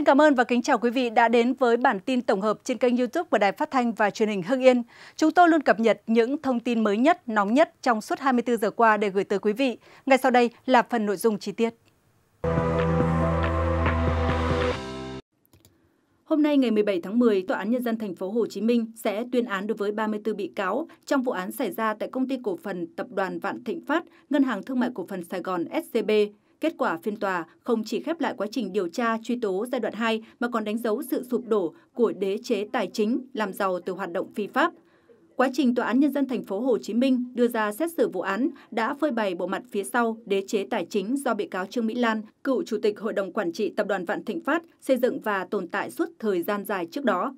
Xin cảm ơn và kính chào quý vị đã đến với bản tin tổng hợp trên kênh YouTube của Đài Phát thanh và Truyền hình Hưng Yên. Chúng tôi luôn cập nhật những thông tin mới nhất, nóng nhất trong suốt 24 giờ qua để gửi tới quý vị. Ngay sau đây là phần nội dung chi tiết. Hôm nay ngày 17 tháng 10, Tòa án Nhân dân thành phố Hồ Chí Minh sẽ tuyên án đối với 34 bị cáo trong vụ án xảy ra tại công ty cổ phần Tập đoàn Vạn Thịnh Phát, Ngân hàng Thương mại Cổ phần Sài Gòn SCB Kết quả phiên tòa không chỉ khép lại quá trình điều tra truy tố giai đoạn 2 mà còn đánh dấu sự sụp đổ của đế chế tài chính làm giàu từ hoạt động phi pháp. Quá trình tòa án nhân dân thành phố Hồ Chí Minh đưa ra xét xử vụ án đã phơi bày bộ mặt phía sau đế chế tài chính do bị cáo Trương Mỹ Lan, cựu chủ tịch hội đồng quản trị tập đoàn Vạn Thịnh Phát xây dựng và tồn tại suốt thời gian dài trước đó.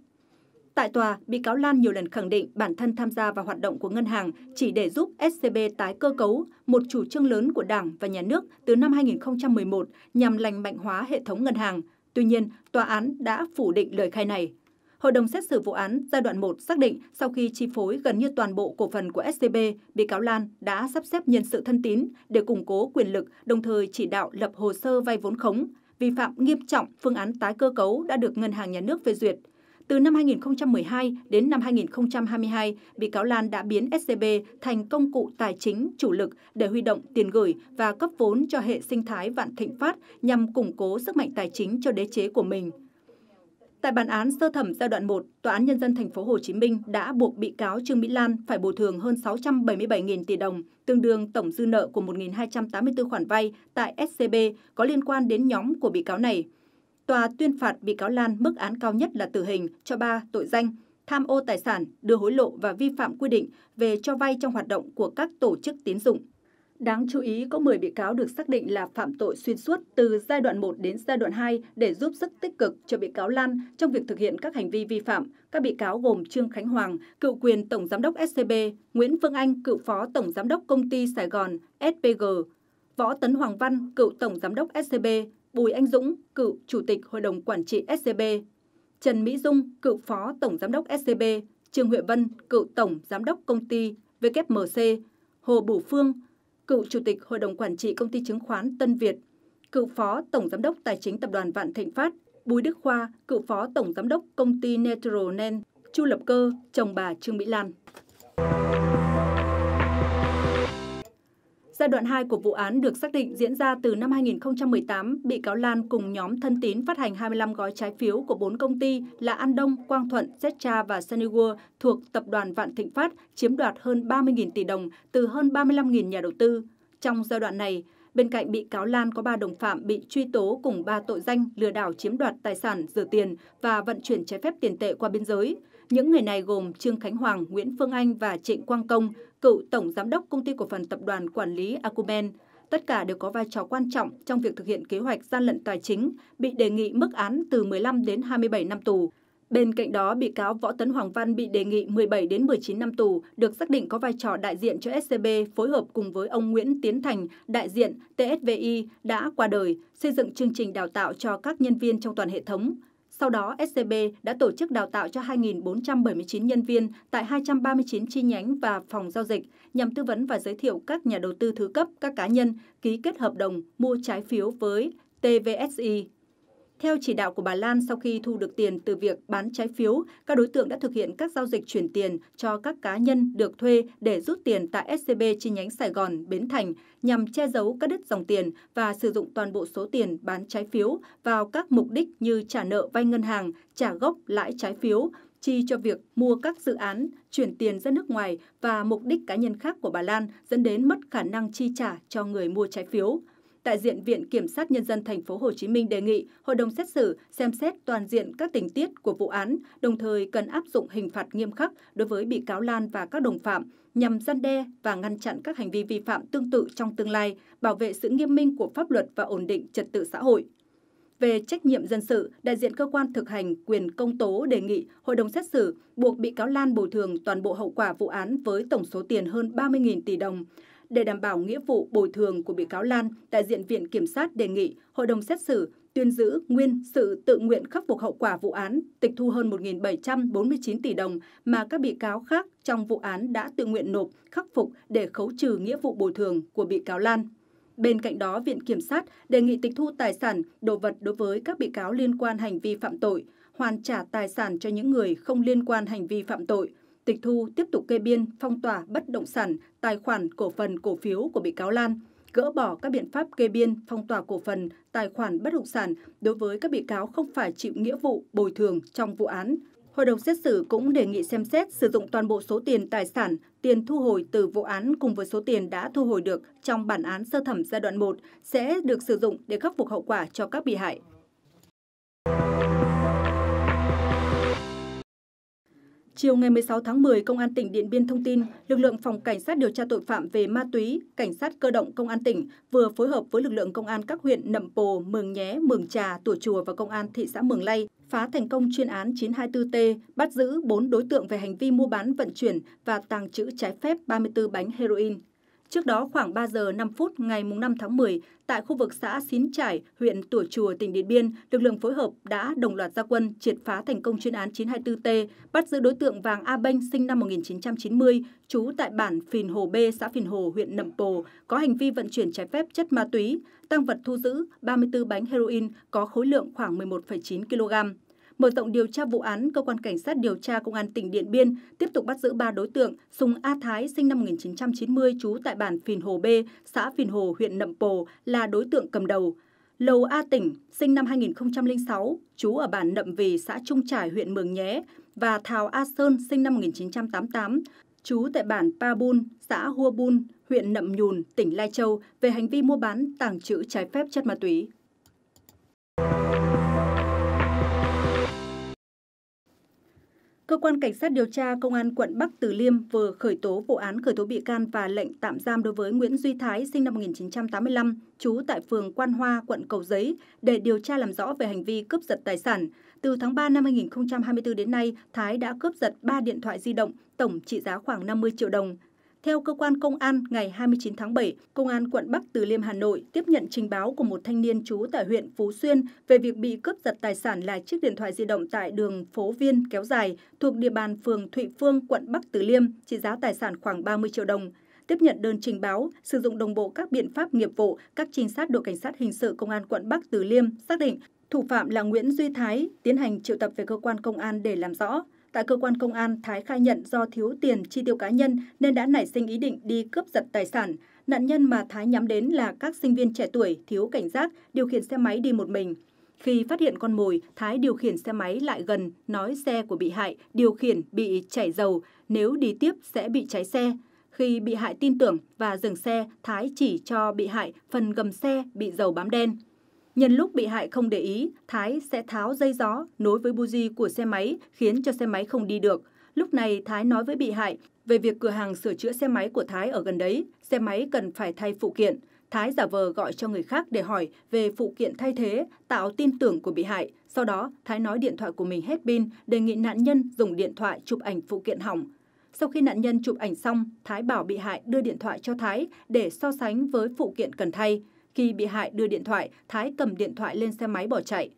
Tại tòa, bị cáo Lan nhiều lần khẳng định bản thân tham gia vào hoạt động của ngân hàng chỉ để giúp SCB tái cơ cấu, một chủ trương lớn của Đảng và Nhà nước từ năm 2011 nhằm lành mạnh hóa hệ thống ngân hàng. Tuy nhiên, tòa án đã phủ định lời khai này. Hội đồng xét xử vụ án giai đoạn 1 xác định sau khi chi phối gần như toàn bộ cổ phần của SCB, bị cáo Lan đã sắp xếp nhân sự thân tín để củng cố quyền lực, đồng thời chỉ đạo lập hồ sơ vay vốn khống, vi phạm nghiêm trọng phương án tái cơ cấu đã được Ngân hàng Nhà nước phê duyệt – từ năm 2012 đến năm 2022, bị cáo Lan đã biến SCB thành công cụ tài chính chủ lực để huy động tiền gửi và cấp vốn cho hệ sinh thái Vạn Thịnh Phát nhằm củng cố sức mạnh tài chính cho đế chế của mình. Tại bản án sơ thẩm giai đoạn 1, Tòa án Nhân dân thành phố Hồ Chí Minh đã buộc bị cáo Trương Mỹ Lan phải bồi thường hơn 677.000 tỷ đồng, tương đương tổng dư nợ của 1.284 khoản vay tại SCB có liên quan đến nhóm của bị cáo này tòa tuyên phạt bị cáo Lan mức án cao nhất là tử hình cho ba tội danh tham ô tài sản, đưa hối lộ và vi phạm quy định về cho vay trong hoạt động của các tổ chức tín dụng. Đáng chú ý, có 10 bị cáo được xác định là phạm tội xuyên suốt từ giai đoạn 1 đến giai đoạn 2 để giúp sức tích cực cho bị cáo Lan trong việc thực hiện các hành vi vi phạm. Các bị cáo gồm Trương Khánh Hoàng, cựu quyền Tổng Giám đốc SCB, Nguyễn Phương Anh, cựu Phó Tổng Giám đốc Công ty Sài Gòn SPG, Võ Tấn Hoàng Văn, cựu Tổng Giám đốc SCB, Bùi Anh Dũng, cựu Chủ tịch Hội đồng Quản trị SCB, Trần Mỹ Dung, cựu Phó Tổng Giám đốc SCB, Trương Huệ Vân, cựu Tổng Giám đốc Công ty WMC, Hồ Bửu Phương, cựu Chủ tịch Hội đồng Quản trị Công ty Chứng khoán Tân Việt, cựu Phó Tổng Giám đốc Tài chính Tập đoàn Vạn Thịnh Phát, Bùi Đức Khoa, cựu Phó Tổng Giám đốc Công ty Natural Nen, Chu Lập Cơ, chồng bà Trương Mỹ Lan. Giai đoạn 2 của vụ án được xác định diễn ra từ năm 2018, bị cáo Lan cùng nhóm thân tín phát hành 25 gói trái phiếu của 4 công ty là An Đông, Quang Thuận, Zetcha và Sunnyworld thuộc tập đoàn Vạn Thịnh Phát chiếm đoạt hơn 30.000 tỷ đồng từ hơn 35.000 nhà đầu tư. Trong giai đoạn này, bên cạnh bị cáo Lan có 3 đồng phạm bị truy tố cùng 3 tội danh lừa đảo chiếm đoạt tài sản, rửa tiền và vận chuyển trái phép tiền tệ qua biên giới – những người này gồm Trương Khánh Hoàng, Nguyễn Phương Anh và Trịnh Quang Công, cựu Tổng Giám đốc Công ty Cổ phần Tập đoàn Quản lý Acumen. Tất cả đều có vai trò quan trọng trong việc thực hiện kế hoạch gian lận tài chính, bị đề nghị mức án từ 15 đến 27 năm tù. Bên cạnh đó, bị cáo Võ Tấn Hoàng Văn bị đề nghị 17 đến 19 năm tù, được xác định có vai trò đại diện cho SCB phối hợp cùng với ông Nguyễn Tiến Thành, đại diện TSVI đã qua đời, xây dựng chương trình đào tạo cho các nhân viên trong toàn hệ thống. Sau đó, SCB đã tổ chức đào tạo cho 2.479 nhân viên tại 239 chi nhánh và phòng giao dịch nhằm tư vấn và giới thiệu các nhà đầu tư thứ cấp, các cá nhân ký kết hợp đồng mua trái phiếu với TVSI. Theo chỉ đạo của bà Lan, sau khi thu được tiền từ việc bán trái phiếu, các đối tượng đã thực hiện các giao dịch chuyển tiền cho các cá nhân được thuê để rút tiền tại SCB chi nhánh Sài Gòn, Bến Thành nhằm che giấu các đứt dòng tiền và sử dụng toàn bộ số tiền bán trái phiếu vào các mục đích như trả nợ vay ngân hàng, trả gốc lãi trái phiếu, chi cho việc mua các dự án, chuyển tiền ra nước ngoài và mục đích cá nhân khác của bà Lan dẫn đến mất khả năng chi trả cho người mua trái phiếu đại diện Viện Kiểm sát Nhân dân Thành phố Hồ Chí Minh đề nghị Hội đồng xét xử xem xét toàn diện các tình tiết của vụ án, đồng thời cần áp dụng hình phạt nghiêm khắc đối với bị cáo Lan và các đồng phạm nhằm gian đe và ngăn chặn các hành vi vi phạm tương tự trong tương lai, bảo vệ sự nghiêm minh của pháp luật và ổn định trật tự xã hội. Về trách nhiệm dân sự, đại diện cơ quan thực hành quyền công tố đề nghị hội đồng xét xử buộc bị cáo Lan bồi thường toàn bộ hậu quả vụ án với tổng số tiền hơn 30.000 tỷ đồng. Để đảm bảo nghĩa vụ bồi thường của bị cáo Lan, đại diện Viện Kiểm sát đề nghị Hội đồng xét xử tuyên giữ nguyên sự tự nguyện khắc phục hậu quả vụ án, tịch thu hơn 1.749 tỷ đồng mà các bị cáo khác trong vụ án đã tự nguyện nộp, khắc phục để khấu trừ nghĩa vụ bồi thường của bị cáo Lan. Bên cạnh đó, Viện Kiểm sát đề nghị tịch thu tài sản, đồ vật đối với các bị cáo liên quan hành vi phạm tội, hoàn trả tài sản cho những người không liên quan hành vi phạm tội – tịch thu tiếp tục kê biên, phong tỏa bất động sản, tài khoản, cổ phần, cổ phiếu của bị cáo Lan, gỡ bỏ các biện pháp kê biên, phong tỏa cổ phần, tài khoản bất động sản đối với các bị cáo không phải chịu nghĩa vụ bồi thường trong vụ án. Hội đồng xét xử cũng đề nghị xem xét sử dụng toàn bộ số tiền tài sản, tiền thu hồi từ vụ án cùng với số tiền đã thu hồi được trong bản án sơ thẩm giai đoạn 1 sẽ được sử dụng để khắc phục hậu quả cho các bị hại. Chiều ngày 16 tháng 10, Công an tỉnh Điện Biên thông tin, lực lượng phòng cảnh sát điều tra tội phạm về ma túy, cảnh sát cơ động Công an tỉnh vừa phối hợp với lực lượng công an các huyện Nậm Pồ, Mường Nhé, Mường Trà, Tủa Chùa và Công an thị xã Mường Lây phá thành công chuyên án 924T, bắt giữ 4 đối tượng về hành vi mua bán, vận chuyển và tàng trữ trái phép 34 bánh heroin. Trước đó khoảng 3 giờ 5 phút ngày 5 tháng 10, tại khu vực xã Xín Trải, huyện Tủa Chùa, tỉnh Điện Biên, lực lượng phối hợp đã đồng loạt gia quân triệt phá thành công chuyên án 924T, bắt giữ đối tượng Vàng A Banh sinh năm 1990, trú tại bản Phìn Hồ B, xã Phìn Hồ, huyện Nậm Pồ, có hành vi vận chuyển trái phép chất ma túy, tăng vật thu giữ 34 bánh heroin có khối lượng khoảng 11,9 kg. Mở rộng điều tra vụ án, cơ quan cảnh sát điều tra công an tỉnh Điện Biên tiếp tục bắt giữ 3 đối tượng Sùng A Thái sinh năm 1990 trú tại bản Phìn Hồ B, xã Phìn Hồ, huyện Nậm Pồ là đối tượng cầm đầu. Lầu A Tỉnh, sinh năm 2006, trú ở bản Nậm Vì, xã Trung Trải, huyện Mường Nhé, và Thảo A Sơn, sinh năm 1988, trú tại bản Pa Bun, xã Hua Bun, huyện Nậm Nhùn, tỉnh Lai Châu, về hành vi mua bán, tàng trữ trái phép chất ma túy. Cơ quan Cảnh sát điều tra Công an quận Bắc Từ Liêm vừa khởi tố vụ án khởi tố bị can và lệnh tạm giam đối với Nguyễn Duy Thái, sinh năm 1985, trú tại phường Quan Hoa, quận Cầu Giấy, để điều tra làm rõ về hành vi cướp giật tài sản. Từ tháng 3 năm 2024 đến nay, Thái đã cướp giật 3 điện thoại di động, tổng trị giá khoảng 50 triệu đồng. Theo cơ quan công an, ngày 29 tháng 7, Công an quận Bắc Từ Liêm Hà Nội tiếp nhận trình báo của một thanh niên trú tại huyện Phú Xuyên về việc bị cướp giật tài sản là chiếc điện thoại di động tại đường Phố Viên kéo dài thuộc địa bàn phường Thụy Phương, quận Bắc Từ Liêm, trị giá tài sản khoảng 30 triệu đồng. Tiếp nhận đơn trình báo, sử dụng đồng bộ các biện pháp nghiệp vụ, các trinh sát đội cảnh sát hình sự công an quận Bắc Từ Liêm xác định thủ phạm là Nguyễn Duy Thái, tiến hành triệu tập về cơ quan công an để làm rõ. Tại cơ quan công an, Thái khai nhận do thiếu tiền chi tiêu cá nhân nên đã nảy sinh ý định đi cướp giật tài sản. Nạn nhân mà Thái nhắm đến là các sinh viên trẻ tuổi thiếu cảnh giác, điều khiển xe máy đi một mình. Khi phát hiện con mồi, Thái điều khiển xe máy lại gần, nói xe của bị hại điều khiển bị chảy dầu, nếu đi tiếp sẽ bị cháy xe. Khi bị hại tin tưởng và dừng xe, Thái chỉ cho bị hại phần gầm xe bị dầu bám đen. Nhân lúc bị hại không để ý, Thái sẽ tháo dây gió nối với buji của xe máy khiến cho xe máy không đi được. Lúc này Thái nói với bị hại về việc cửa hàng sửa chữa xe máy của Thái ở gần đấy, xe máy cần phải thay phụ kiện. Thái giả vờ gọi cho người khác để hỏi về phụ kiện thay thế, tạo tin tưởng của bị hại. Sau đó, Thái nói điện thoại của mình hết pin, đề nghị nạn nhân dùng điện thoại chụp ảnh phụ kiện hỏng. Sau khi nạn nhân chụp ảnh xong, Thái bảo bị hại đưa điện thoại cho Thái để so sánh với phụ kiện cần thay. Khi bị hại đưa điện thoại, Thái cầm điện thoại lên xe máy bỏ chạy.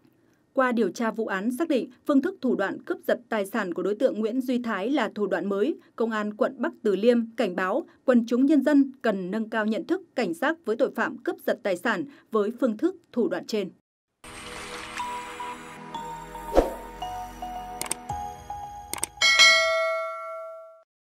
Qua điều tra vụ án xác định phương thức thủ đoạn cướp giật tài sản của đối tượng Nguyễn Duy Thái là thủ đoạn mới, công an quận Bắc Từ Liêm cảnh báo quần chúng nhân dân cần nâng cao nhận thức cảnh giác với tội phạm cướp giật tài sản với phương thức thủ đoạn trên.